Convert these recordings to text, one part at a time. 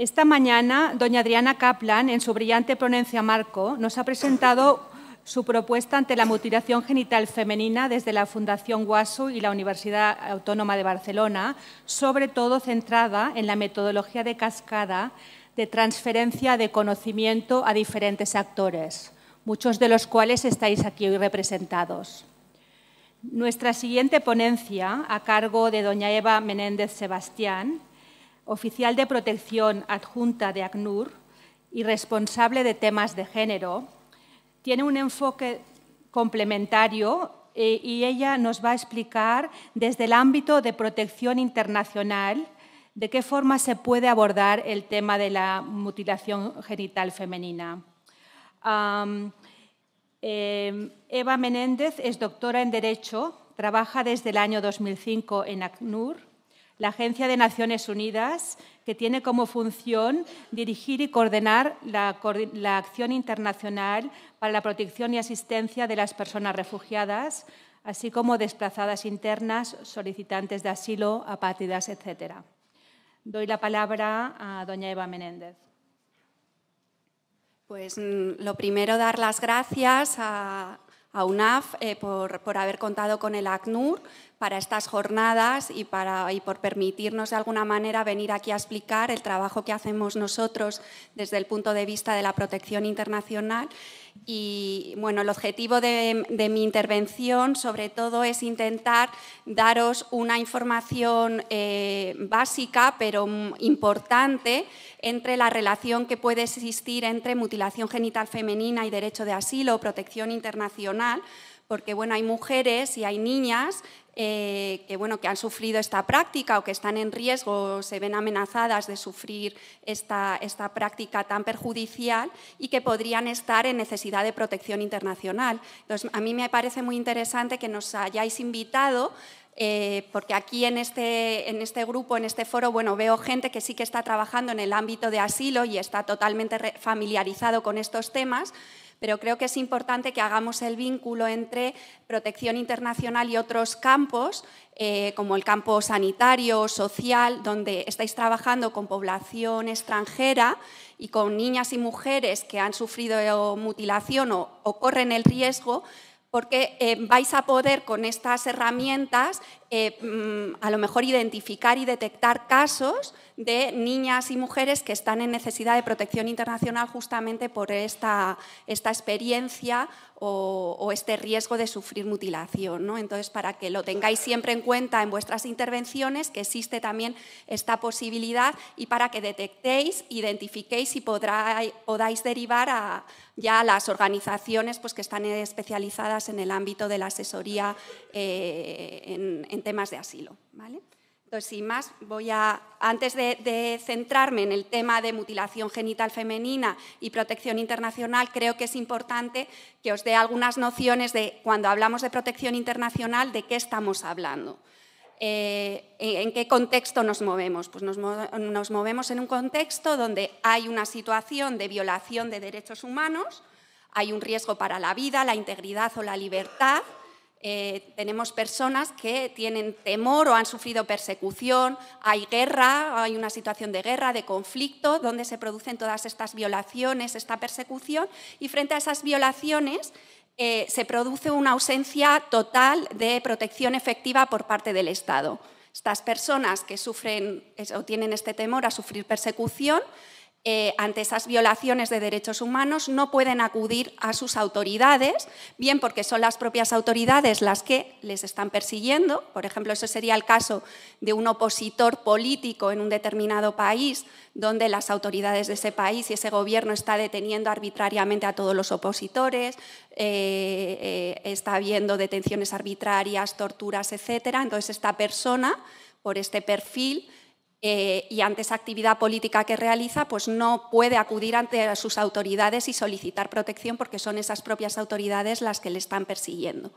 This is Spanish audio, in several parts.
Esta mañana, doña Adriana Kaplan, en su brillante ponencia Marco, nos ha presentado su propuesta ante la mutilación genital femenina desde la Fundación Guasu y la Universidad Autónoma de Barcelona, sobre todo centrada en la metodología de cascada de transferencia de conocimiento a diferentes actores, muchos de los cuales estáis aquí hoy representados. Nuestra siguiente ponencia, a cargo de doña Eva Menéndez Sebastián, oficial de protección adjunta de ACNUR y responsable de temas de género, tiene un enfoque complementario eh, y ella nos va a explicar desde el ámbito de protección internacional de qué forma se puede abordar el tema de la mutilación genital femenina. Eh, Eva Menéndez es doctora en Derecho, trabaja desde el año 2005 en ACNUR la Agencia de Naciones Unidas, que tiene como función dirigir y coordinar la, acción internacional para la protección y asistencia de las personas refugiadas, así como desplazadas internas, solicitantes de asilo, apátridas, etc. Doy la palabra a doña Eva Menéndez. Pues mm, lo primero, dar las gracias a a UNAF eh, por, haber contado con el ACNUR para estas jornadas y, para, y por permitirnos de alguna manera venir aquí a explicar el trabajo que hacemos nosotros desde el punto de vista de la protección internacional y bueno, el objetivo de, mi intervención sobre todo es intentar daros una información eh, básica pero importante entre la relación que puede existir entre mutilación genital femenina y derecho de asilo o protección internacional porque bueno, hay mujeres y hay niñas eh, que, bueno, que han sufrido esta práctica o que están en riesgo o se ven amenazadas de sufrir esta, práctica tan perjudicial y que podrían estar en necesidad de protección internacional. Entonces, a mí me parece muy interesante que nos hayáis invitado eh, porque aquí en este, en este grupo, en este foro, bueno, veo gente que sí que está trabajando en el ámbito de asilo y está totalmente familiarizado con estos temas, pero creo que es importante que hagamos el vínculo entre protección internacional y otros campos, eh, como el campo sanitario, social, donde estáis trabajando con población extranjera y con niñas y mujeres que han sufrido mutilación o, corren el riesgo porque eh, vais a poder con estas herramientas eh, mm, a lo mejor identificar y detectar casos de niñas y mujeres que están en necesidad de protección internacional justamente por esta, esta experiencia o, este riesgo de sufrir mutilación. ¿no? Entonces, para que lo tengáis siempre en cuenta en vuestras intervenciones, que existe también esta posibilidad y para que detectéis, identifiquéis y podáis derivar a, ya las organizaciones pues, que están especializadas en el ámbito de la asesoría eh, en temas de asilo. Entonces, sin más, voy a, antes de, centrarme en el tema de mutilación genital femenina y protección internacional, creo que es importante que os dé algunas nociones de, cuando hablamos de protección internacional, de qué estamos hablando. Eh, ¿En qué contexto nos movemos? Pues nos, nos movemos en un contexto donde hay una situación de violación de derechos humanos, hay un riesgo para la vida, la integridad o la libertad, eh, tenemos personas que tienen temor o han sufrido persecución, hay guerra, hay una situación de guerra, de conflicto, donde se producen todas estas violaciones, esta persecución, y frente a esas violaciones eh, se produce una ausencia total de protección efectiva por parte del Estado. Estas personas que sufren o tienen este temor a sufrir persecución, eh, ante esas violaciones de derechos humanos no pueden acudir a sus autoridades, bien porque son las propias autoridades las que les están persiguiendo, por ejemplo, eso sería el caso de un opositor político en un determinado país donde las autoridades de ese país y ese gobierno está deteniendo arbitrariamente a todos los opositores, eh, eh, está habiendo detenciones arbitrarias, torturas, etcétera. Entonces esta persona, por este perfil, eh, y ante esa actividad política que realiza, pues no puede acudir ante sus autoridades y solicitar protección porque son esas propias autoridades las que le están persiguiendo.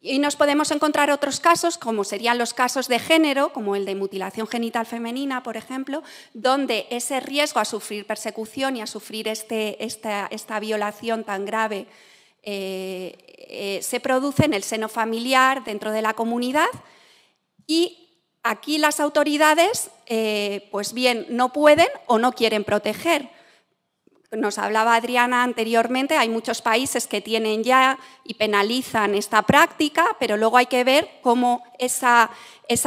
Y nos podemos encontrar otros casos, como serían los casos de género, como el de mutilación genital femenina, por ejemplo, donde ese riesgo a sufrir persecución y a sufrir este, esta, violación tan grave eh, eh, se produce en el seno familiar, dentro de la comunidad, y Aquí las autoridades, eh, pues bien, no pueden o no quieren proteger. Nos hablaba Adriana anteriormente, hay muchos países que tienen ya y penalizan esta práctica, pero luego hay que ver cómo esa,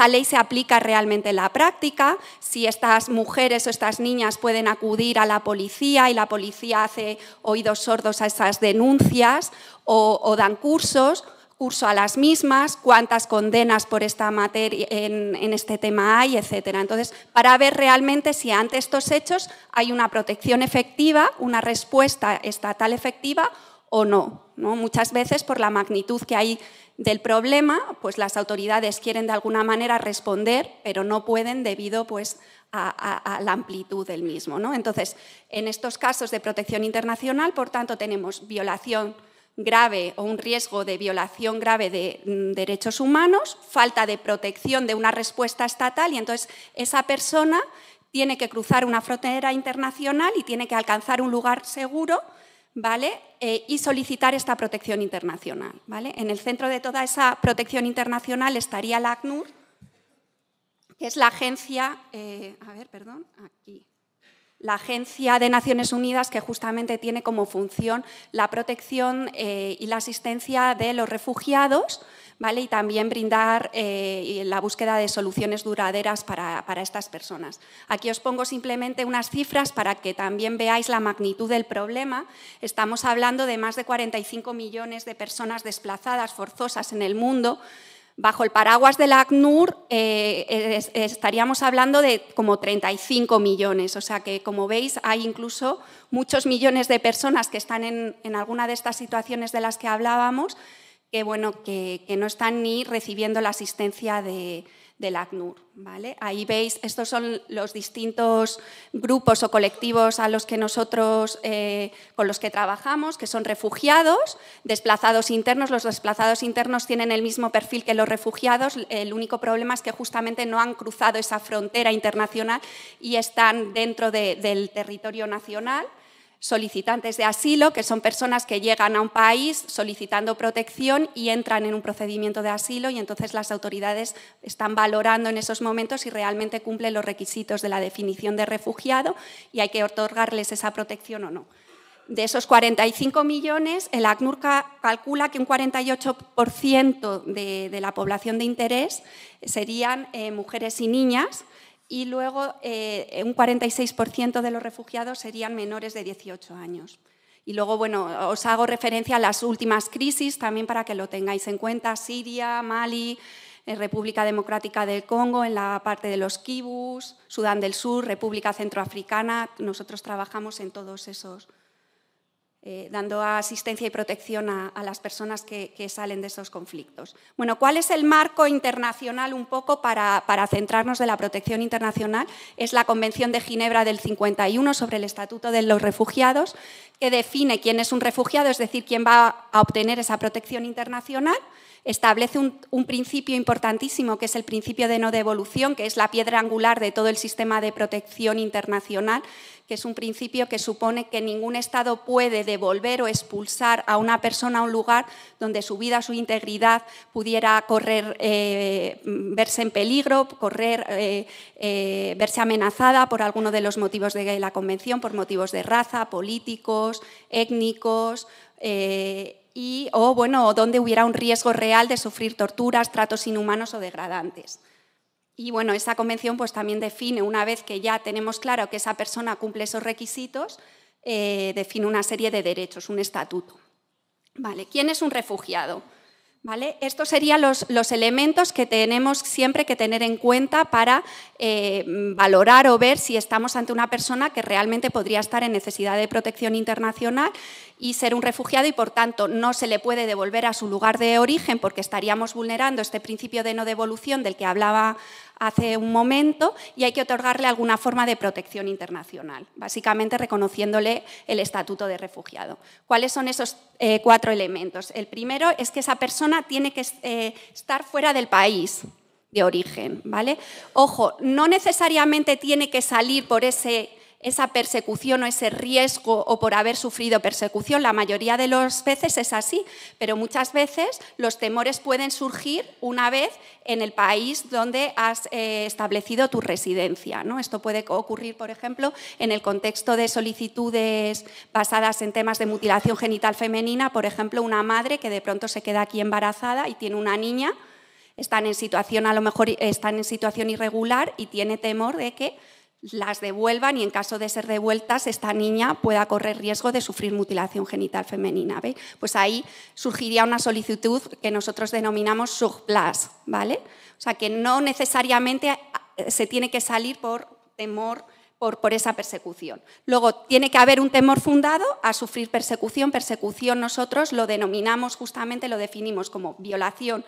ley se aplica realmente en la práctica, si estas mujeres o estas niñas pueden acudir a la policía y la policía hace oídos sordos a esas denuncias o dan cursos curso a las mismas, cuántas condenas por esta materia en, este tema hay, etcétera. Entonces, para ver realmente si ante estos hechos hay una protección efectiva, una respuesta estatal efectiva o no. Muchas veces, por la magnitud que hay del problema, pues las autoridades quieren de alguna manera responder, pero no pueden debido pues, a, la amplitud del mismo. Entonces, en estos casos de protección internacional, por tanto, tenemos violación grave o un riesgo de violación grave de mm, derechos humanos, falta de protección de una respuesta estatal y entonces esa persona tiene que cruzar una frontera internacional y tiene que alcanzar un lugar seguro, ¿vale? Eh, y solicitar esta protección internacional, ¿vale? En el centro de toda esa protección internacional estaría la ACNUR, que es la agencia, eh, a ver, perdón, aquí, la Agencia de Naciones Unidas que justamente tiene como función la protección eh, y la asistencia de los refugiados ¿vale? y también brindar eh, la búsqueda de soluciones duraderas para, para, estas personas. Aquí os pongo simplemente unas cifras para que también veáis la magnitud del problema. Estamos hablando de más de 45 millones de personas desplazadas forzosas en el mundo Bajo el paraguas de la ACNUR eh, eh, estaríamos hablando de como 35 millones, o sea que como veis hay incluso muchos millones de personas que están en, alguna de estas situaciones de las que hablábamos que, bueno, que no están ni recibiendo la asistencia de, del ACNUR. ¿vale? Ahí veis, estos son los distintos grupos o colectivos a los que nosotros, eh, con los que trabajamos, que son refugiados, desplazados internos. Los desplazados internos tienen el mismo perfil que los refugiados. El único problema es que justamente no han cruzado esa frontera internacional y están dentro del territorio nacional solicitantes de asilo, que son personas que llegan a un país solicitando protección y entran en un procedimiento de asilo y entonces las autoridades están valorando en esos momentos si realmente cumplen los requisitos de la definición de refugiado y hay que otorgarles esa protección o no. De esos 45 millones, el ACNUR calcula que un 48% de, la población de interés serían eh, mujeres y niñas, y luego eh, un 46% de los refugiados serían menores de 18 años. Y luego, bueno, os hago referencia a las últimas crisis también para que lo tengáis en cuenta, Siria, Mali, eh, República Democrática del Congo, en la parte de los Kibus, Sudán del Sur, República Centroafricana, nosotros trabajamos en todos esos eh, dando asistencia y protección a, las personas que, salen de esos conflictos. Bueno, ¿cuál es el marco internacional un poco para, centrarnos de la protección internacional? Es la Convención de Ginebra del 51 sobre el Estatuto de los Refugiados, que define quién es un refugiado, es decir, quién va a obtener esa protección internacional. Establece un principio importantísimo, que es el principio de no devolución, que es la piedra angular de todo el sistema de protección internacional, que es un principio que supone que ningún Estado puede devolver o expulsar a una persona a un lugar donde su vida, su integridad pudiera eh, verse en peligro, correr, eh, eh, verse amenazada por alguno de los motivos de la Convención, por motivos de raza, políticos, étnicos. y, o bueno, donde hubiera un riesgo real de sufrir torturas, tratos inhumanos o degradantes. Y bueno, esa convención pues también define, una vez que ya tenemos claro que esa persona cumple esos requisitos, eh, define una serie de derechos, un estatuto. Vale, ¿quién es un refugiado? Estos serían los, elementos que tenemos siempre que tener en cuenta para eh, valorar o ver si estamos ante una persona que realmente podría estar en necesidad de protección internacional y ser un refugiado y, por tanto, no se le puede devolver a su lugar de origen porque estaríamos vulnerando este principio de no devolución del que hablaba hace un momento y hay que otorgarle alguna forma de protección internacional, básicamente reconociéndole el estatuto de refugiado. ¿Cuáles son esos eh, cuatro elementos? El primero es que esa persona tiene que eh, estar fuera del país de origen, ¿vale? Ojo, no necesariamente tiene que salir por ese esa persecución o ese riesgo o por haber sufrido persecución. La mayoría de las veces es así, pero muchas veces los temores pueden surgir una vez en el país donde has eh, establecido tu residencia. ¿no? Esto puede ocurrir, por ejemplo, en el contexto de solicitudes basadas en temas de mutilación genital femenina, por ejemplo, una madre que de pronto se queda aquí embarazada y tiene una niña, están en situación a lo mejor están en situación irregular y tiene temor de que las devuelvan y en caso de ser devueltas esta niña pueda correr riesgo de sufrir mutilación genital femenina. Pues ahí surgiría una solicitud que nosotros denominamos surplas, ¿vale? O sea, que no necesariamente eh, se tiene que salir por temor, por, por esa persecución. Luego, tiene que haber un temor fundado a sufrir persecución. Persecución nosotros lo denominamos justamente, lo definimos como violación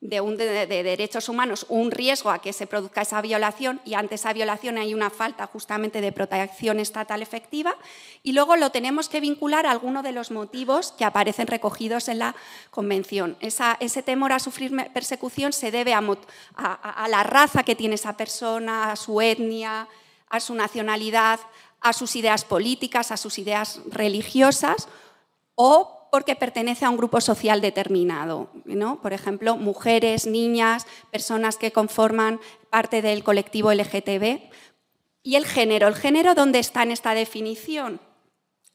de, derechos humanos un riesgo a que se produzca esa violación y ante esa violación hay una falta justamente de protección estatal efectiva y luego lo tenemos que vincular a alguno de los motivos que aparecen recogidos en la Convención. ese temor a sufrir persecución se debe a, a la raza que tiene esa persona, a su etnia, a su nacionalidad, a sus ideas políticas, a sus ideas religiosas o porque pertenece a un grupo social determinado. Por ejemplo, mujeres, niñas, personas que conforman parte del colectivo LGTB. ¿Y el género? ¿El género dónde está en esta definición?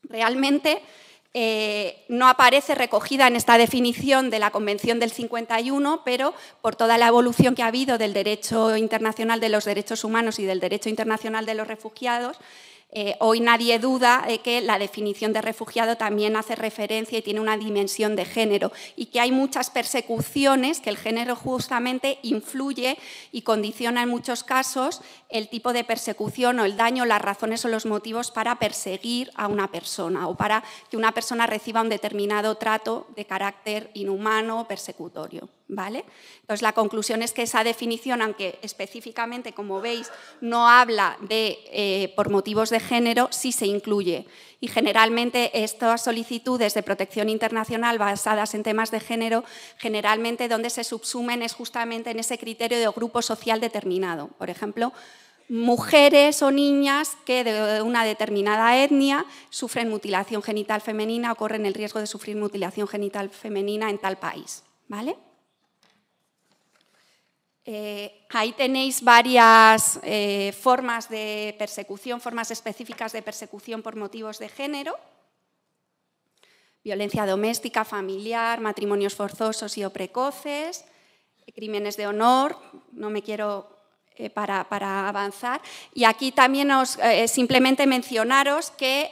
Realmente eh, no aparece recogida en esta definición de la Convención del 51, pero por toda la evolución que ha habido del derecho internacional de los derechos humanos y del derecho internacional de los refugiados, eh, hoy nadie duda de que la definición de refugiado también hace referencia y tiene una dimensión de género y que hay muchas persecuciones que el género justamente influye y condiciona en muchos casos el tipo de persecución o el daño, las razones o los motivos para perseguir a una persona o para que una persona reciba un determinado trato de carácter inhumano o persecutorio. ¿Vale? Entonces, la conclusión es que esa definición, aunque específicamente, como veis, no habla de eh, por motivos de género, sí se incluye. Y generalmente estas solicitudes de protección internacional basadas en temas de género, generalmente donde se subsumen es justamente en ese criterio de grupo social determinado. Por ejemplo, mujeres o niñas que de una determinada etnia sufren mutilación genital femenina o corren el riesgo de sufrir mutilación genital femenina en tal país. ¿Vale? Eh, ahí tenéis varias eh, formas de persecución, formas específicas de persecución por motivos de género, violencia doméstica, familiar, matrimonios forzosos y o precoces, crímenes de honor, no me quiero eh, para, avanzar. Y aquí también eh, eh, simplemente mencionaros que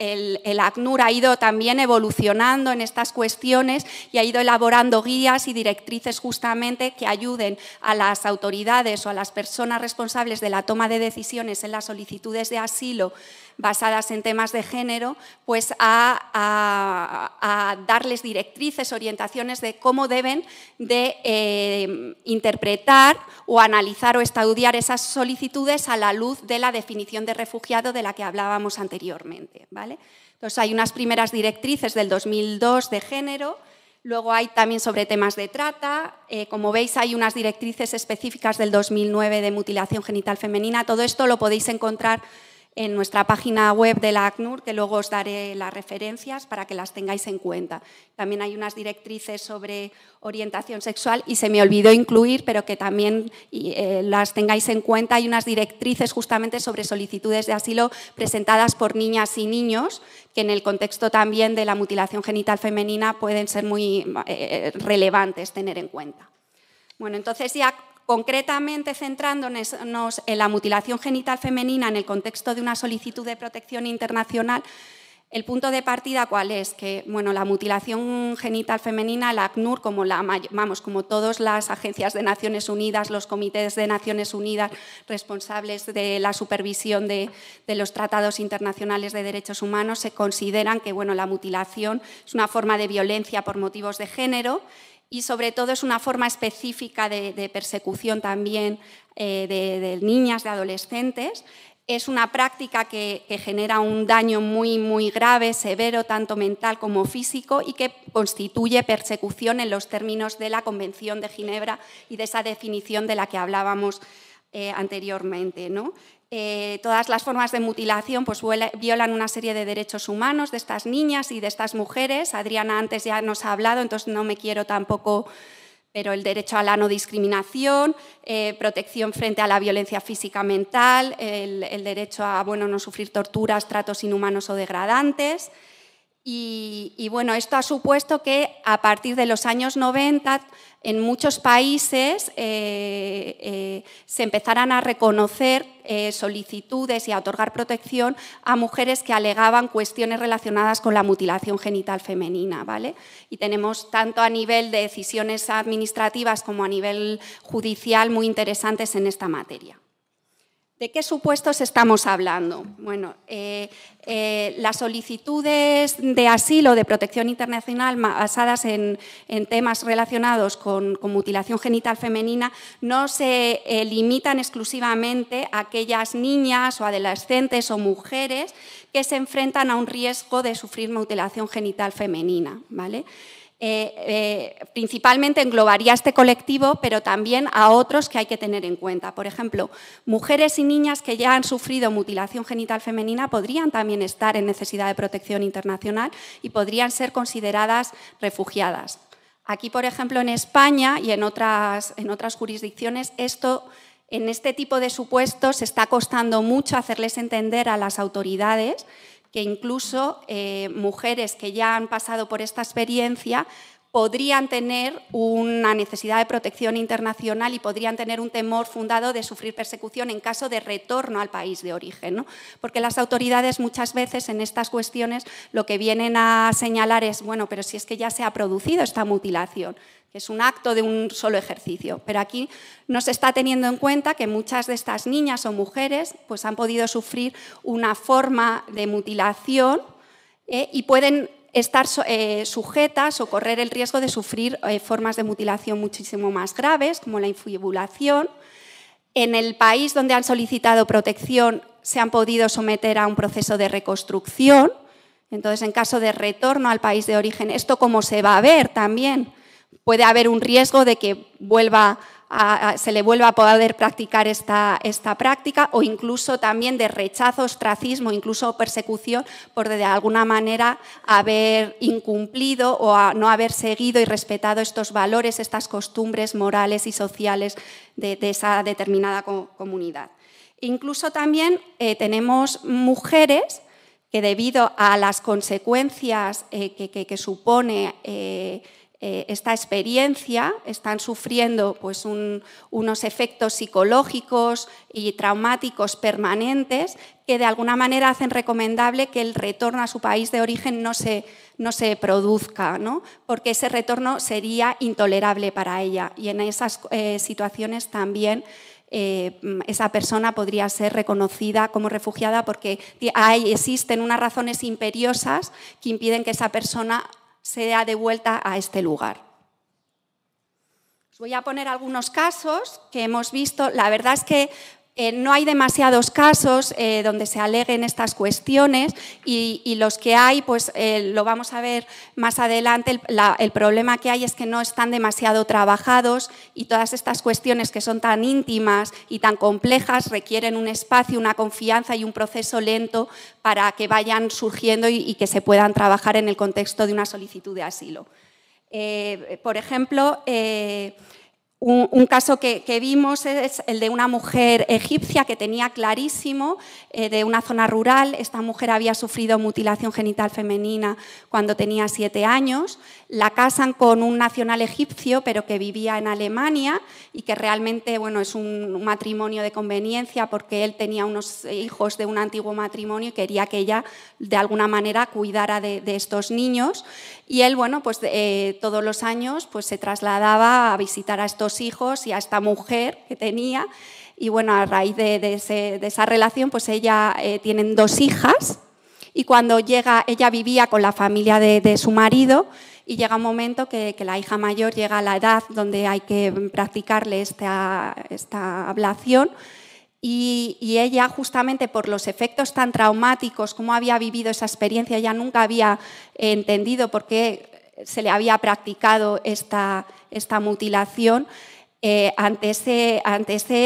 el, ACNUR ha ido también evolucionando en estas cuestiones y ha ido elaborando guías y directrices justamente que ayuden a las autoridades o a las personas responsables de la toma de decisiones en las solicitudes de asilo basadas en temas de género, pues a, darles directrices, orientaciones de cómo deben de eh, interpretar o analizar o estudiar esas solicitudes a la luz de la definición de refugiado de la que hablábamos anteriormente. ¿vale? Entonces hay unas primeras directrices del 2002 de género, Luego hay también sobre temas de trata. Eh, como veis, hay unas directrices específicas del 2009 de mutilación genital femenina. Todo esto lo podéis encontrar en nuestra página web de la ACNUR, que luego os daré las referencias para que las tengáis en cuenta. También hay unas directrices sobre orientación sexual y se me olvidó incluir, pero que también eh, las tengáis en cuenta. Hay unas directrices justamente sobre solicitudes de asilo presentadas por niñas y niños, que en el contexto también de la mutilación genital femenina pueden ser muy eh, relevantes tener en cuenta. Bueno, entonces ya concretamente centrándonos en la mutilación genital femenina en el contexto de una solicitud de protección internacional, el punto de partida cuál es que bueno, la mutilación genital femenina, la ACNUR, como la vamos, como todas las agencias de Naciones Unidas, los comités de Naciones Unidas responsables de la supervisión de, los tratados internacionales de derechos humanos, se consideran que bueno, la mutilación es una forma de violencia por motivos de género y sobre todo es una forma específica de, persecución también eh, de, niñas, de adolescentes. Es una práctica que, que, genera un daño muy, muy grave, severo, tanto mental como físico, y que constituye persecución en los términos de la Convención de Ginebra y de esa definición de la que hablábamos eh, anteriormente. ¿no? Eh, todas las formas de mutilación pues, violan una serie de derechos humanos de estas niñas y de estas mujeres. Adriana antes ya nos ha hablado, entonces no me quiero tampoco pero el derecho a la no discriminación, eh, protección frente a la violencia física mental, el, derecho a bueno, no sufrir torturas, tratos inhumanos o degradantes. Y, bueno, esto ha supuesto que a partir de los años 90 en muchos países eh, eh, se empezaran a reconocer eh, solicitudes y a otorgar protección a mujeres que alegaban cuestiones relacionadas con la mutilación genital femenina. ¿vale? Y tenemos tanto a nivel de decisiones administrativas como a nivel judicial muy interesantes en esta materia. ¿De qué supuestos estamos hablando? Bueno, eh, eh, las solicitudes de asilo, de protección internacional basadas en, temas relacionados con, mutilación genital femenina no se eh, limitan exclusivamente a aquellas niñas o adolescentes o mujeres que se enfrentan a un riesgo de sufrir mutilación genital femenina. ¿vale? Eh, eh, principalmente englobaría a este colectivo, pero también a otros que hay que tener en cuenta. Por ejemplo, mujeres y niñas que ya han sufrido mutilación genital femenina podrían también estar en necesidad de protección internacional y podrían ser consideradas refugiadas. Aquí, por ejemplo, en España y en otras, en otras jurisdicciones, esto en este tipo de supuestos está costando mucho hacerles entender a las autoridades que incluso eh, mujeres que ya han pasado por esta experiencia podrían tener una necesidad de protección internacional y podrían tener un temor fundado de sufrir persecución en caso de retorno al país de origen. Porque las autoridades muchas veces en estas cuestiones lo que vienen a señalar es, bueno, pero si es que ya se ha producido esta mutilación, que es un acto de un solo ejercicio. Pero aquí no se está teniendo en cuenta que muchas de estas niñas o mujeres pues, han podido sufrir una forma de mutilación ¿eh? y pueden estar eh, sujetas o correr el riesgo de sufrir eh, formas de mutilación muchísimo más graves, como la infibulación. En el país donde han solicitado protección se han podido someter a un proceso de reconstrucción. Entonces, en caso de retorno al país de origen, ¿esto cómo se va a ver también? Puede haber un riesgo de que vuelva a se le vuelva a poder practicar esta, esta práctica o incluso también de rechazo, ostracismo, incluso persecución por de alguna manera haber incumplido o no haber seguido y respetado estos valores, estas costumbres morales y sociales de, esa determinada comunidad. Incluso también eh, tenemos mujeres que debido a las consecuencias eh, que, supone eh, eh, esta experiencia, están sufriendo pues, unos efectos psicológicos y traumáticos permanentes que de alguna manera hacen recomendable que el retorno a su país de origen no se, no se produzca, ¿no? porque ese retorno sería intolerable para ella. Y en esas eh, situaciones también eh, esa persona podría ser reconocida como refugiada porque hay, existen unas razones imperiosas que impiden que esa persona sea devuelta a este lugar. Os voy a poner algunos casos que hemos visto. La verdad es que eh, no hay demasiados casos eh, donde se aleguen estas cuestiones y, los que hay, pues eh, lo vamos a ver más adelante, el, problema que hay es que no están demasiado trabajados y todas estas cuestiones que son tan íntimas y tan complejas requieren un espacio, una confianza y un proceso lento para que vayan surgiendo y que se puedan trabajar en el contexto de una solicitud de asilo. por ejemplo, un, caso que, vimos es el de una mujer egipcia que tenía clarísimo eh, de una zona rural. Esta mujer había sufrido mutilación genital femenina cuando tenía siete años la casan con un nacional egipcio, pero que vivía en Alemania y que realmente bueno, es un matrimonio de conveniencia porque él tenía unos hijos de un antiguo matrimonio y quería que ella de alguna manera cuidara de, estos niños. Y él, bueno, pues eh, todos los años pues, se trasladaba a visitar a estos hijos y a esta mujer que tenía. Y bueno, a raíz de, esa relación, pues ella tiene eh, tienen dos hijas. Y cuando llega, ella vivía con la familia de su marido y llega un momento que, la hija mayor llega a la edad donde hay que practicarle esta, esta ablación y, ella justamente por los efectos tan traumáticos, como había vivido esa experiencia, ella nunca había entendido por qué se le había practicado esta, esta mutilación. Eh, ante, ese,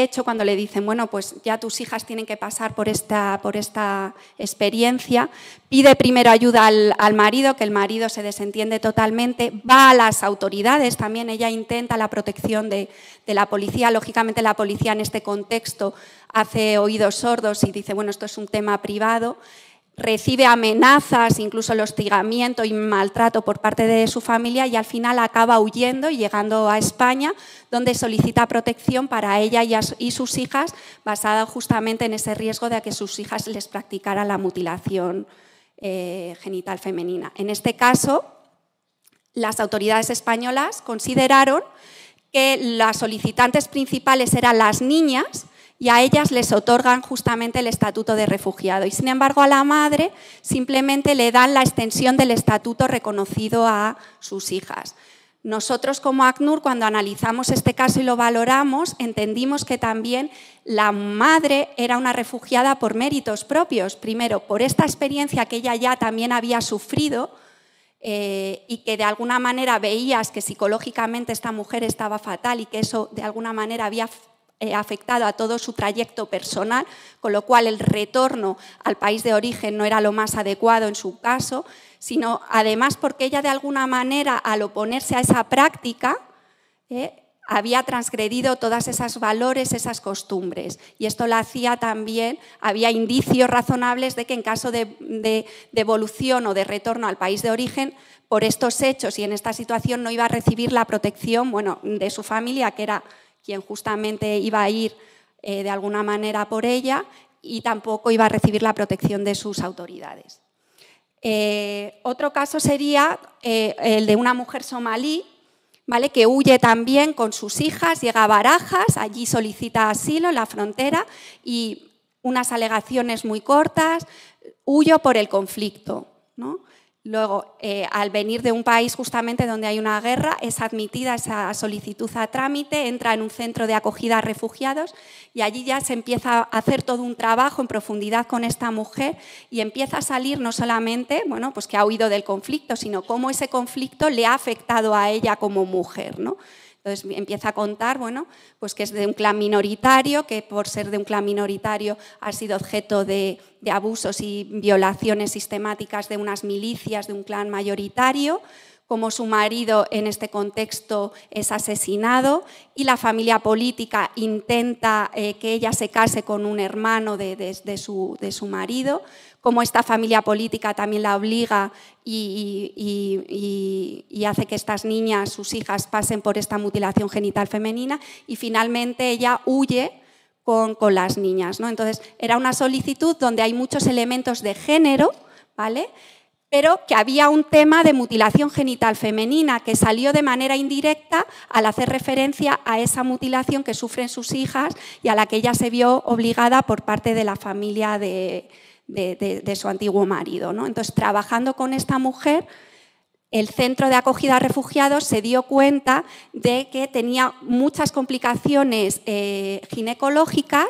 hecho, cuando le dicen, bueno, pues ya tus hijas tienen que pasar por esta, por esta experiencia, pide primero ayuda al, marido, que el marido se desentiende totalmente, va a las autoridades, también ella intenta la protección de, de la policía, lógicamente la policía en este contexto hace oídos sordos y dice, bueno, esto es un tema privado recibe amenazas, incluso el hostigamiento y maltrato por parte de su familia y al final acaba huyendo y llegando a España, donde solicita protección para ella y, sus hijas, basada justamente en ese riesgo de que sus hijas les practicara la mutilación eh, genital femenina. En este caso, las autoridades españolas consideraron que las solicitantes principales eran las niñas, y a ellas les otorgan justamente el estatuto de refugiado. Y sin embargo a la madre simplemente le dan la extensión del estatuto reconocido a sus hijas. Nosotros como ACNUR, cuando analizamos este caso y lo valoramos, entendimos que también la madre era una refugiada por méritos propios. Primero, por esta experiencia que ella ya también había sufrido eh, y que de alguna manera veías que psicológicamente esta mujer estaba fatal y que eso de alguna manera había eh, afectado a todo su trayecto personal, con lo cual el retorno al país de origen no era lo más adecuado en su caso, sino además porque ella de alguna manera al oponerse a esa práctica eh, había transgredido todas esas valores, esas costumbres. Y esto la hacía también, había indicios razonables de que en caso de, de, devolución o de retorno al país de origen, por estos hechos y en esta situación no iba a recibir la protección bueno, de su familia, que era quien justamente iba a ir eh, de alguna manera por ella y tampoco iba a recibir la protección de sus autoridades. Eh, otro caso sería eh, el de una mujer somalí, ¿vale? que huye también con sus hijas, llega a Barajas, allí solicita asilo en la frontera y unas alegaciones muy cortas, huyo por el conflicto. ¿no? Luego, eh, al venir de un país justamente donde hay una guerra, es admitida esa solicitud a trámite, entra en un centro de acogida a refugiados y allí ya se empieza a hacer todo un trabajo en profundidad con esta mujer y empieza a salir no solamente bueno, pues que ha huido del conflicto, sino cómo ese conflicto le ha afectado a ella como mujer. ¿no? Entonces empieza a contar, bueno, pues que es de un clan minoritario, que por ser de un clan minoritario ha sido objeto de, de abusos y violaciones sistemáticas de unas milicias de un clan mayoritario, como su marido en este contexto es asesinado y la familia política intenta eh, que ella se case con un hermano de, su, de, su, marido, como esta familia política también la obliga y, hace que estas niñas, sus hijas, pasen por esta mutilación genital femenina y finalmente ella huye. Con, las niñas. ¿no? Entonces, era una solicitud donde hay muchos elementos de género, ¿vale? pero que había un tema de mutilación genital femenina que salió de manera indirecta al hacer referencia a esa mutilación que sufren sus hijas y a la que ella se vio obligada por parte de la familia de, su antiguo marido. Entonces, trabajando con esta mujer, el centro de acogida a refugiados se dio cuenta de que tenía muchas complicaciones eh, ginecológicas,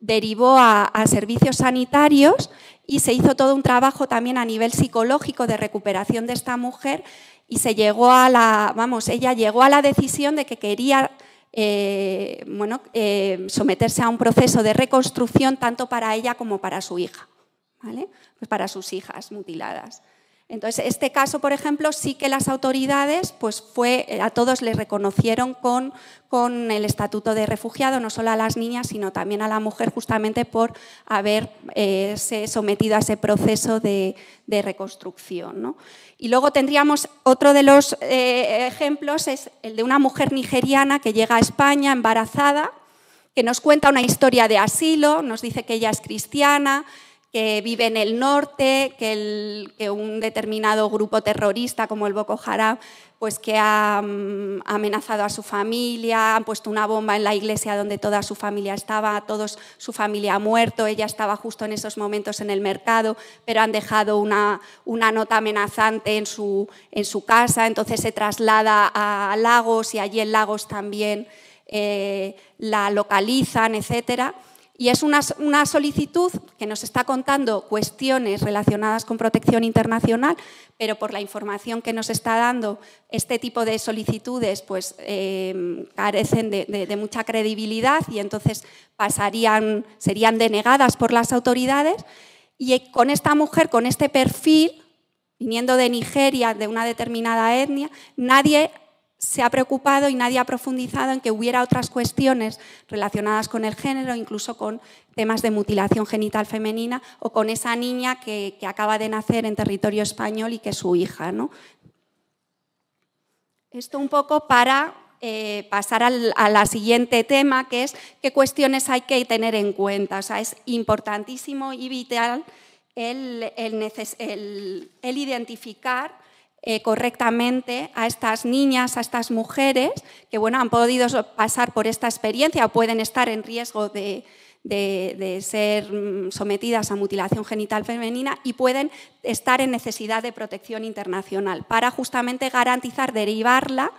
derivó a servicios sanitarios y se hizo todo un trabajo también a nivel psicológico de recuperación de esta mujer y se llegó a la, vamos, ella llegó a la decisión de que quería eh, eh, someterse a un proceso de reconstrucción tanto para ella como para su hija, ¿vale? Pues para sus hijas mutiladas. Entonces, este caso, por ejemplo, sí que las autoridades, pues fue, eh, a todos les reconocieron con, el estatuto de refugiado, no solo a las niñas, sino también a la mujer, justamente por haberse eh, sometido a ese proceso de, reconstrucción. Y luego tendríamos otro de los eh, ejemplos, es el de una mujer nigeriana que llega a España embarazada, que nos cuenta una historia de asilo, nos dice que ella es cristiana, que vive en el norte, que, un determinado grupo terrorista como el Boko Haram, pues que ha mm, amenazado a su familia, han puesto una bomba en la iglesia donde toda su familia estaba, todos su familia ha muerto, ella estaba justo en esos momentos en el mercado, pero han dejado una, nota amenazante en su, casa, entonces se traslada a Lagos y allí en Lagos también eh, la localizan, etcétera. Y es una, solicitud que nos está contando cuestiones relacionadas con protección internacional, pero por la información que nos está dando, este tipo de solicitudes pues, eh, carecen de, de, mucha credibilidad y entonces pasarían, serían denegadas por las autoridades. Y con esta mujer, con este perfil, viniendo de Nigeria, de una determinada etnia, nadie se ha preocupado y nadie ha profundizado en que hubiera otras cuestiones relacionadas con el género, incluso con temas de mutilación genital femenina o con esa niña que, acaba de nacer en territorio español y que es su hija. ¿no? Esto un poco para eh, pasar al a la siguiente tema, que es qué cuestiones hay que tener en cuenta. O sea, es importantísimo y vital el, el identificar eh, correctamente a estas niñas, a estas mujeres que bueno, han podido pasar por esta experiencia o pueden estar en riesgo de, ser mm, sometidas a mutilación genital femenina y pueden estar en necesidad de protección internacional para justamente garantizar derivarla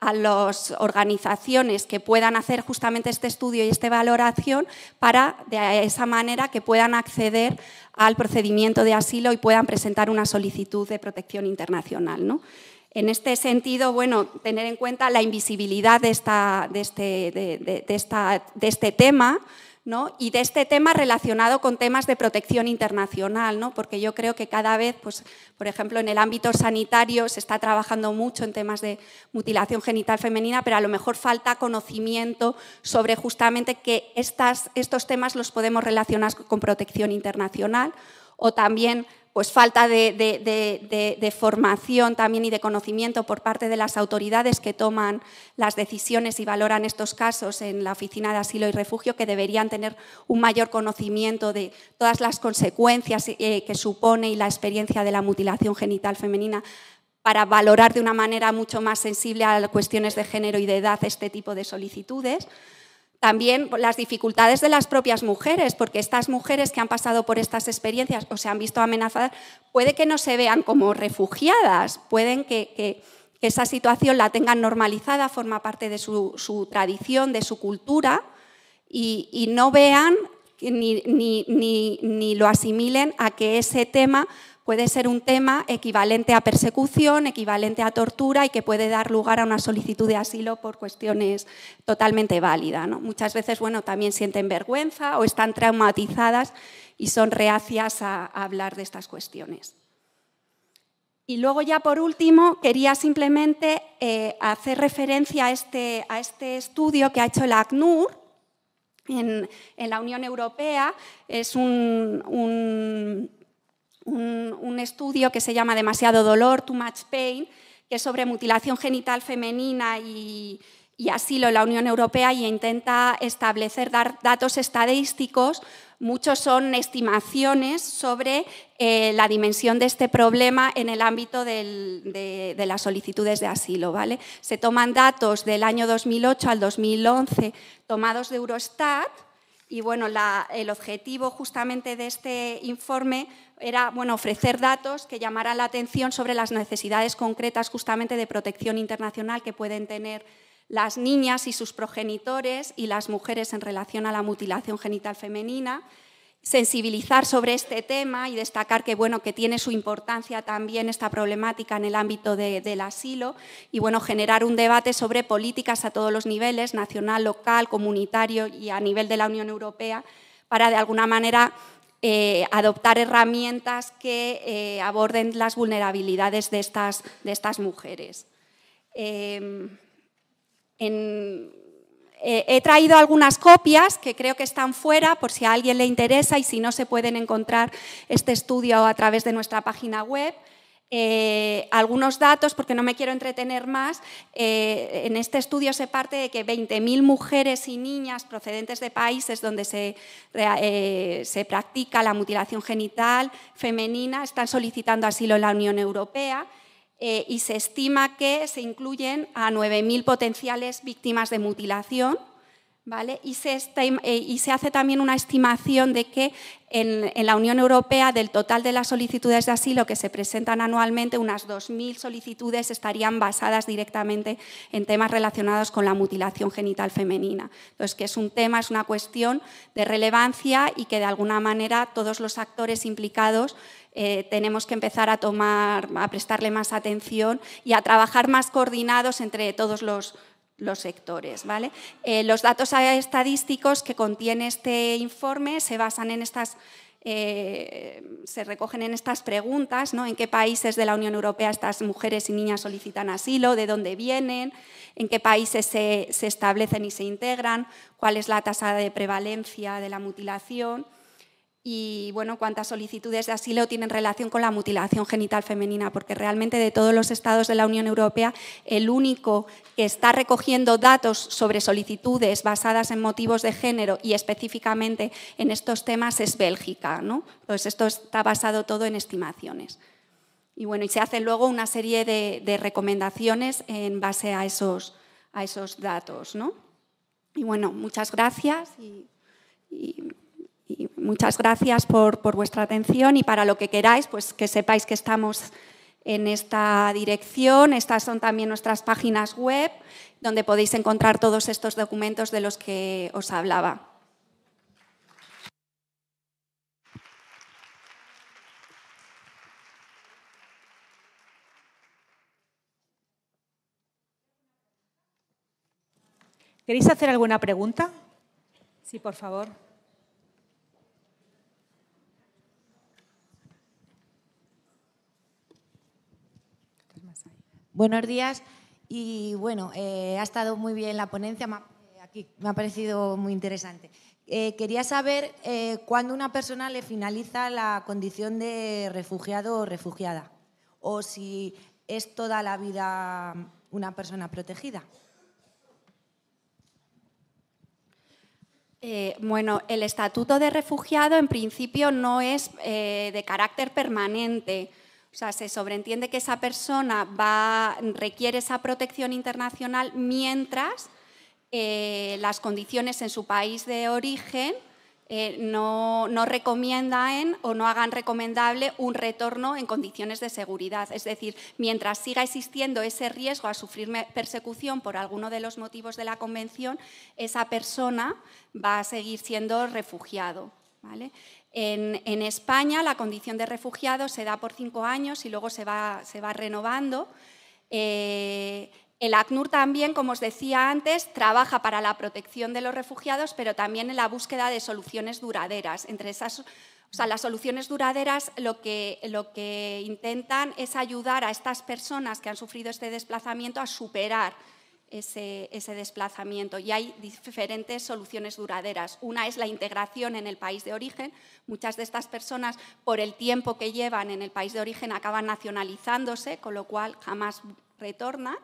a las organizaciones que puedan hacer justamente este estudio y esta valoración para de esa manera que puedan acceder al procedimiento de asilo y puedan presentar una solicitud de protección internacional. En este sentido, bueno, tener en cuenta la invisibilidad de, este, este tema y de este tema relacionado con temas de protección internacional, ¿no? porque yo creo que cada vez, pues, por ejemplo, en el ámbito sanitario se está trabajando mucho en temas de mutilación genital femenina, pero a lo mejor falta conocimiento sobre justamente que estos temas los podemos relacionar con protección internacional o también pues, falta de, formación también y de conocimiento por parte de las autoridades que toman las decisiones y valoran estos casos en la Oficina de Asilo y Refugio, que deberían tener un mayor conocimiento de todas las consecuencias eh, que supone y la experiencia de la mutilación genital femenina para valorar de una manera mucho más sensible a cuestiones de género y de edad este tipo de solicitudes. También las dificultades de las propias mujeres, porque estas mujeres que han pasado por estas experiencias o se han visto amenazadas, puede que no se vean como refugiadas, pueden que, esa situación la tengan normalizada, forma parte de su, tradición, de su cultura, y, no vean ni, lo asimilen a que ese tema puede ser un tema equivalente a persecución, equivalente a tortura y que puede dar lugar a una solicitud de asilo por cuestiones totalmente válidas. Muchas veces, bueno, también sienten vergüenza o están traumatizadas y son reacias a, hablar de estas cuestiones. Y luego ya por último, quería simplemente eh, hacer referencia a este, a este estudio que ha hecho la ACNUR, en, la Unión Europea. Es un, un, un, estudio que se llama Demasiado dolor, Too Much Pain, que es sobre mutilación genital femenina y, asilo en la Unión Europea y intenta establecer dar datos estadísticos. Muchos son estimaciones sobre eh, la dimensión de este problema en el ámbito de, las solicitudes de asilo. ¿vale? Se toman datos del año 2008 al 2011 tomados de Eurostat y bueno, el objetivo justamente de este informe era bueno, ofrecer datos que llamaran la atención sobre las necesidades concretas justamente de protección internacional que pueden tener las niñas y sus progenitores y las mujeres en relación a la mutilación genital femenina sensibilizar sobre este tema y destacar que, bueno, que tiene su importancia también esta problemática en el ámbito del asilo y bueno, generar un debate sobre políticas a todos los niveles, nacional, local, comunitario y a nivel de la Unión Europea, para de alguna manera eh, adoptar herramientas que eh, aborden las vulnerabilidades de estas, de estas mujeres. Eh, en, eh, he traído algunas copias que creo que están fuera por si a alguien le interesa y si no se pueden encontrar este estudio a través de nuestra página web. Eh, algunos datos, porque no me quiero entretener más. Eh, en este estudio se parte de que 20.000 mujeres y niñas procedentes de países donde se, se, practica la mutilación genital femenina están solicitando asilo en la Unión Europea. Eh, y se estima que se incluyen a 9.000 potenciales víctimas de mutilación. Eh, y, se hace también una estimación de que en, en, la Unión Europea, del total de las solicitudes de asilo que se presentan anualmente, unas 2.000 solicitudes estarían basadas directamente en temas relacionados con la mutilación genital femenina. Entonces, que es un tema, es una cuestión de relevancia y que de alguna manera todos los actores implicados eh, tenemos que empezar a tomar, a prestarle más atención y a trabajar más coordinados entre todos los, sectores. ¿vale? Eh, los datos estadísticos que contiene este informe se basan en estas eh, se recogen en estas preguntas, ¿no? en qué países de la Unión Europea estas mujeres y niñas solicitan asilo, de dónde vienen, en qué países se, se establecen y se integran, cuál es la tasa de prevalencia de la mutilación y bueno, cuántas solicitudes de asilo tienen relación con la mutilación genital femenina, porque realmente de todos los estados de la Unión Europea, el único que está recogiendo datos sobre solicitudes basadas en motivos de género y específicamente en estos temas es Bélgica. ¿no? Entonces, pues esto está basado todo en estimaciones. Y bueno, y se hace luego una serie de, recomendaciones en base a esos, a esos datos. ¿no? Y bueno, muchas gracias muchas gracias por, por, vuestra atención y para lo que queráis, pues que sepáis que estamos en esta dirección. Estas son también nuestras páginas web, donde podéis encontrar todos estos documentos de los que os hablaba. ¿Queréis hacer alguna pregunta? Sí, por favor. Buenos días y bueno, eh, ha estado muy bien la ponencia, aquí, me ha parecido muy interesante. Eh, quería saber eh, cuándo una persona le finaliza la condición de refugiado o refugiada, o si es toda la vida una persona protegida. Eh, bueno, el estatuto de refugiado en principio no es de carácter permanente se sobreentiende que esa persona requiere esa protección internacional mientras eh, las condiciones en su país de origen eh, no, recomiendan o no hagan recomendable un retorno en condiciones de seguridad. Es decir, mientras siga existiendo ese riesgo a sufrir persecución por alguno de los motivos de la Convención, esa persona va a seguir siendo refugiado. ¿vale? En, España la condición de refugiado se da por cinco años y luego se va, renovando. Eh, el ACNUR también, como os decía antes, trabaja para la protección de los refugiados, pero también en la búsqueda de soluciones duraderas. Entre esas, las soluciones duraderas lo que intentan es ayudar a estas personas que han sufrido este desplazamiento a superar ese, desplazamiento. Y hay diferentes soluciones duraderas. Una es la integración en el país de origen. Muchas de estas personas, por el tiempo que llevan en el país de origen, acaban nacionalizándose, con lo cual jamás retornan.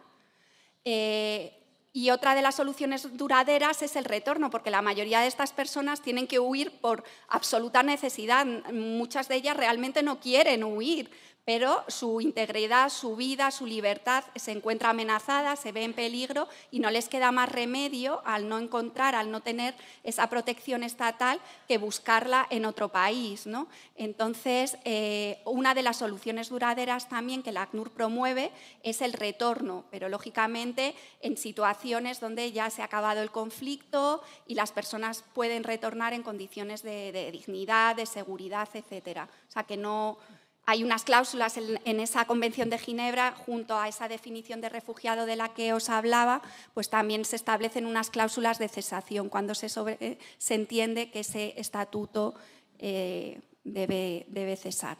Eh, y otra de las soluciones duraderas es el retorno, porque la mayoría de estas personas tienen que huir por absoluta necesidad. Muchas de ellas realmente no quieren huir, pero su integridad, su vida, su libertad se encuentra amenazada, se ve en peligro y no les queda más remedio al no encontrar, al no tener esa protección estatal que buscarla en otro país. ¿no? Entonces, eh, una de las soluciones duraderas también que la ACNUR promueve es el retorno, pero lógicamente en situaciones donde ya se ha acabado el conflicto y las personas pueden retornar en condiciones de, dignidad, de seguridad, etcétera. O sea, que no, hay unas cláusulas en, esa Convención de Ginebra, junto a esa definición de refugiado de la que os hablaba, pues también se establecen unas cláusulas de cesación cuando se, eh, se entiende que ese estatuto eh, debe, cesar.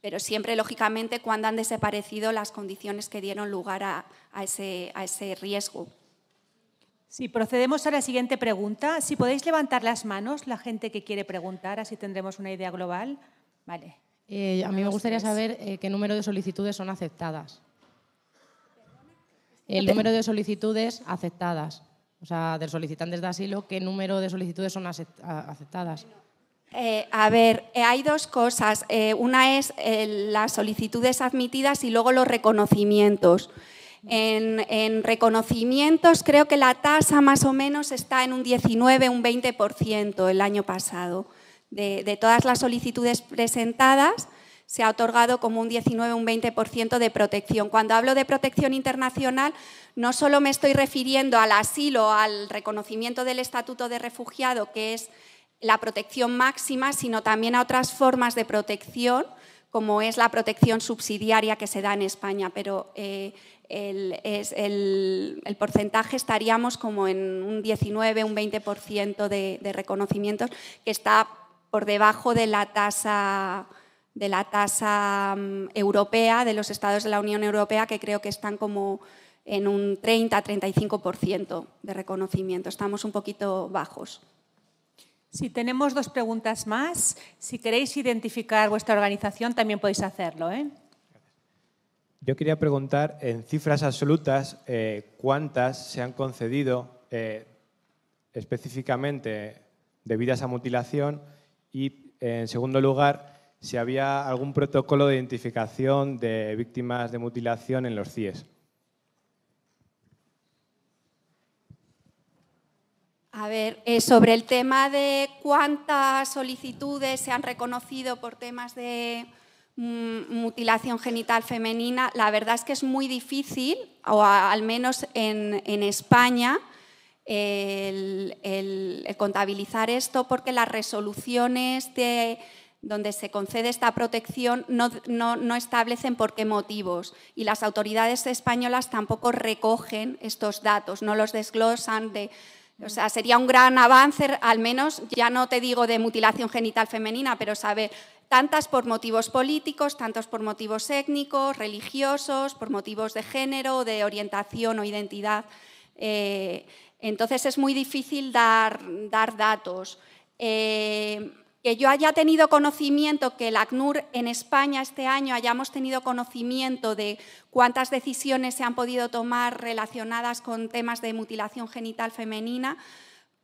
Pero siempre, lógicamente, cuando han desaparecido las condiciones que dieron lugar a, ese, a ese riesgo. Si procedemos a la siguiente pregunta. Si podéis levantar las manos, la gente que quiere preguntar, así tendremos una idea global. Vale. Eh, a mí me gustaría saber eh, qué número de solicitudes son aceptadas. El número de solicitudes aceptadas. O sea, de solicitantes de asilo, ¿qué número de solicitudes son aceptadas? Eh, a ver, hay dos cosas. una es las solicitudes admitidas y luego los reconocimientos. En, en, reconocimientos creo que la tasa más o menos está en un 19, un 20% el año pasado de, todas las solicitudes presentadas, se ha otorgado como un 19 un 20% de protección. Cuando hablo de protección internacional, no solo me estoy refiriendo al asilo, al reconocimiento del estatuto de refugiado, que es la protección máxima, sino también a otras formas de protección, como es la protección subsidiaria que se da en España, pero eh, el, porcentaje estaríamos como en un 19, un 20% de, de reconocimientos, que está por debajo de la tasa de la tasa mm, europea de los estados de la Unión Europea, que creo que están como en un 30-35% de reconocimiento. Estamos un poquito bajos. Si tenemos dos preguntas más, si queréis identificar vuestra organización, también podéis hacerlo. ¿eh? Yo quería preguntar, en cifras absolutas, eh, ¿cuántas se han concedido eh, específicamente debidas a mutilación? Y, eh, en segundo lugar, si había algún protocolo de identificación de víctimas de mutilación en los CIES. A ver, eh, sobre el tema de cuántas solicitudes se han reconocido por temas de mm, mutilación genital femenina, la verdad es que es muy difícil, o al menos en España, el, contabilizar esto porque las resoluciones de, donde se concede esta protección no, establecen por qué motivos y las autoridades españolas tampoco recogen estos datos, no los desglosan O sea, sería un gran avance, al menos, ya no te digo de mutilación genital femenina, pero saber tantas por motivos políticos, tantos por motivos étnicos, religiosos, por motivos de género, de orientación o identidad. Eh, entonces es muy difícil dar, dar datos. Eh, que yo haya tenido conocimiento, que el ACNUR en España este año hayamos tenido conocimiento de cuántas decisiones se han podido tomar relacionadas con temas de mutilación genital femenina,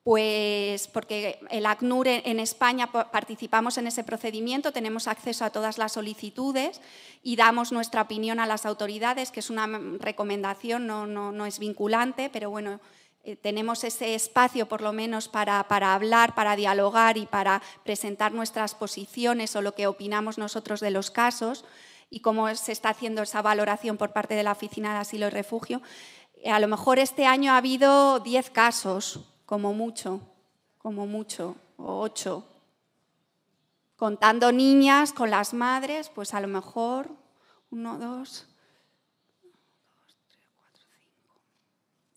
pues porque el ACNUR en España participamos en ese procedimiento, tenemos acceso a todas las solicitudes y damos nuestra opinión a las autoridades, que es una recomendación, no es vinculante, pero bueno, eh, tenemos ese espacio por lo menos para, hablar, para dialogar y para presentar nuestras posiciones o lo que opinamos nosotros de los casos y cómo se está haciendo esa valoración por parte de la Oficina de Asilo y Refugio. Eh, a lo mejor este año ha habido 10 casos, como mucho, como mucho, o 8. Contando niñas con las madres, pues a lo mejor uno, dos,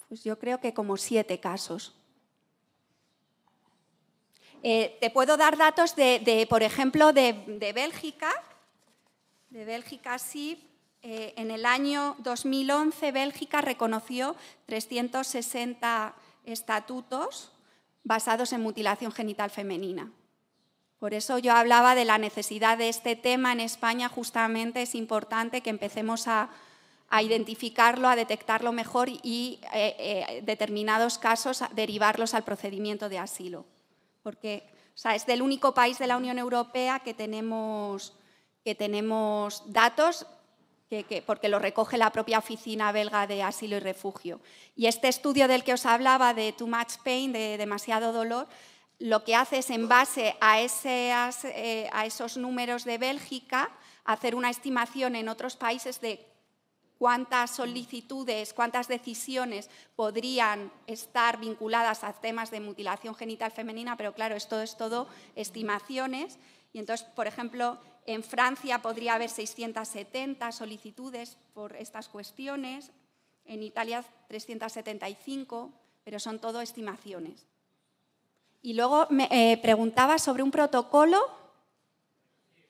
Pues yo creo que como siete casos. Eh, te puedo dar datos de, por ejemplo, de, Bélgica. De Bélgica sí. Eh, en el año 2011 Bélgica reconoció 360 estatutos basados en mutilación genital femenina. Por eso yo hablaba de la necesidad de este tema en España, justamente es importante que empecemos a, a identificarlo, a detectarlo mejor y eh, eh determinados casos derivarlos al procedimiento de asilo. Porque o sea, es del único país de la Unión Europea que tenemos, que tenemos datos que, porque lo recoge la propia Oficina Belga de Asilo y Refugio. Y este estudio del que os hablaba, de Too Much Pain, de demasiado dolor, lo que hace es, en base a, ese, eh, a esos números de Bélgica, hacer una estimación en otros países de cuántas solicitudes, cuántas decisiones podrían estar vinculadas a temas de mutilación genital femenina, pero claro, esto es todo estimaciones. Y entonces, por ejemplo, en Francia podría haber 670 solicitudes por estas cuestiones, en Italia 375, pero son todo estimaciones. Y luego me eh, preguntaba sobre un protocolo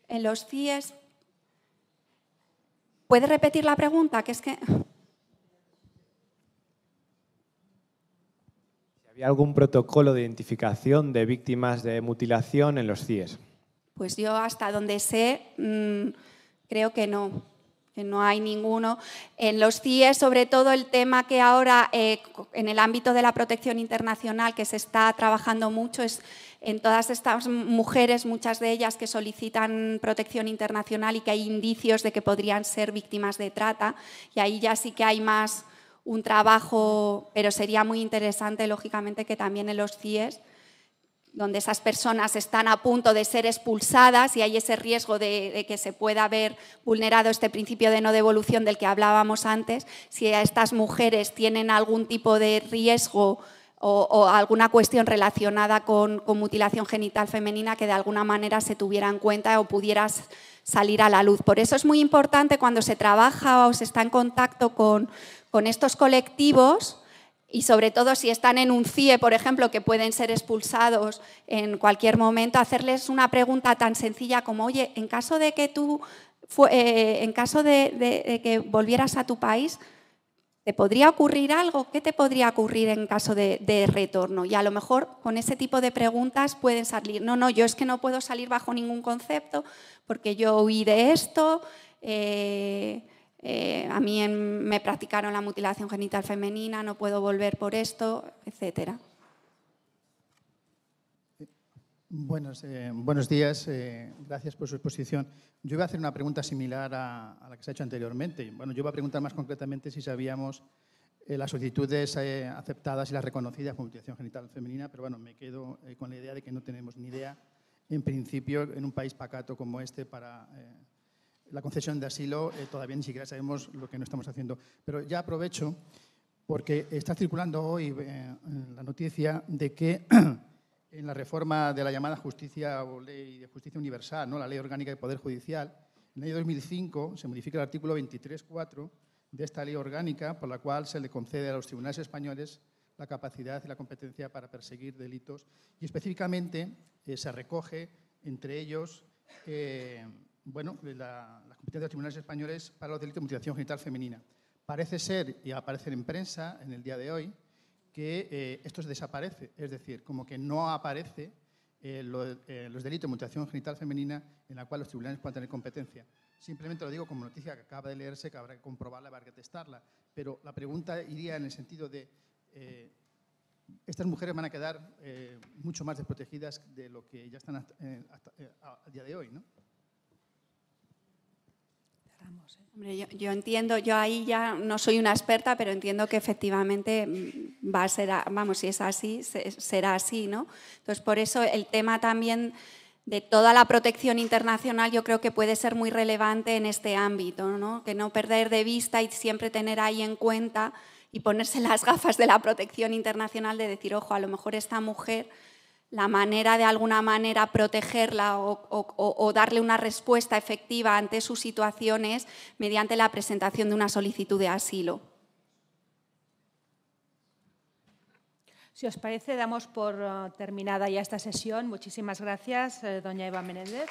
en los CIES. ¿Puede repetir la pregunta? Que es que. ¿Había algún protocolo de identificación de víctimas de mutilación en los CIES? Pues yo hasta donde sé, mm, creo que no, que no hay ninguno. En los CIES, sobre todo el tema que ahora eh, en el ámbito de la protección internacional que se está trabajando mucho es en todas estas mujeres, muchas de ellas que solicitan protección internacional y que hay indicios de que podrían ser víctimas de trata, y ahí ya sí que hay más un trabajo, pero sería muy interesante, lógicamente, que también en los CIES, donde esas personas están a punto de ser expulsadas y hay ese riesgo de, que se pueda haber vulnerado este principio de no devolución del que hablábamos antes, si estas mujeres tienen algún tipo de riesgo o, alguna cuestión relacionada con, mutilación genital femenina que de alguna manera se tuviera en cuenta o pudieras salir a la luz. Por eso es muy importante cuando se trabaja o se está en contacto con, estos colectivos, y sobre todo si están en un CIE, por ejemplo, que pueden ser expulsados en cualquier momento, hacerles una pregunta tan sencilla como, oye, en caso de que tú, eh, en caso de que volvieras a tu país, ¿Te podría ocurrir algo? ¿Qué te podría ocurrir en caso de, retorno? Y a lo mejor con ese tipo de preguntas pueden salir, no, no, yo es que no puedo salir bajo ningún concepto porque yo huí de esto, eh, eh, a mí me practicaron la mutilación genital femenina, no puedo volver por esto, etcétera. Buenos, eh, buenos días, eh, gracias por su exposición. Yo iba a hacer una pregunta similar a, la que se ha hecho anteriormente. Bueno, yo iba a preguntar más concretamente si sabíamos eh, las solicitudes aceptadas y las reconocidas como mutilación genital femenina, pero bueno, me quedo con la idea de que no tenemos ni idea, en principio, en un país pacato como este, para la concesión de asilo, todavía ni siquiera sabemos lo que no estamos haciendo. Pero ya aprovecho, porque está circulando hoy la noticia de que en la reforma de la llamada justicia o ley de justicia universal, ¿no? la ley orgánica de poder judicial, en el año 2005 se modifica el artículo 23.4 de esta ley orgánica por la cual se le concede a los tribunales españoles la capacidad y la competencia para perseguir delitos y específicamente eh, se recoge entre ellos eh, bueno, la, competencia de los tribunales españoles para los delitos de mutilación genital femenina. Parece ser, y aparece en prensa en el día de hoy, que eh, esto esto desaparece, es decir, como que no aparece eh, eh, los delitos de mutilación genital femenina en la cual los tribunales puedan tener competencia. Simplemente lo digo como noticia que acaba de leerse, que habrá que comprobarla, habrá que testarla, pero la pregunta iría en el sentido de estas mujeres van a quedar mucho más desprotegidas de lo que ya están a, a día de hoy, ¿no? ¿eh? Hombre, yo, entiendo, yo ahí ya no soy una experta, pero entiendo que efectivamente mm, va a ser, vamos, si es así, será así, ¿no? Entonces, por eso el tema también de toda la protección internacional yo creo que puede ser muy relevante en este ámbito, ¿no? Que no perder de vista y siempre tener ahí en cuenta y ponerse las gafas de la protección internacional de decir, ojo, a lo mejor esta mujer la manera de alguna manera protegerla o, darle una respuesta efectiva ante sus situaciones mediante la presentación de una solicitud de asilo. Si os parece, damos por uh, terminada ya esta sesión. Muchísimas gracias, eh, doña Eva Menéndez.